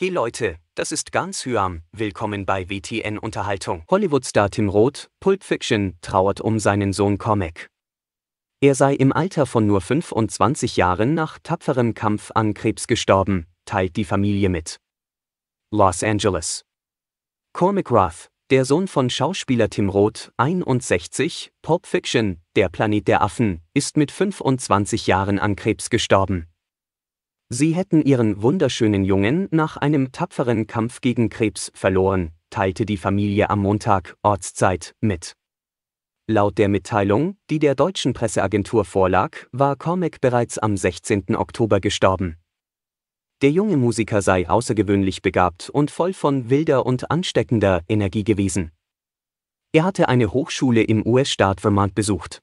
Hey Leute, das ist ganz Hyam, willkommen bei WTN Unterhaltung. Hollywood-Star Tim Roth, Pulp Fiction, trauert um seinen Sohn Comic. Er sei im Alter von nur 25 Jahren nach tapferem Kampf an Krebs gestorben, teilt die Familie mit. Los Angeles. Cormac Roth, der Sohn von Schauspieler Tim Roth, 61, Pulp Fiction, Der Planet der Affen, ist mit 25 Jahren an Krebs gestorben, Sie hätten ihren wunderschönen Jungen nach einem tapferen Kampf gegen Krebs verloren, teilte die Familie am Montag, Ortszeit, mit. Laut der Mitteilung, die der deutschen Presseagentur vorlag, war Cormac bereits am 16. Oktober gestorben. Der junge Musiker sei außergewöhnlich begabt und voll von wilder und ansteckender Energie gewesen. Er hatte eine Hochschule im US-Staat Vermont besucht.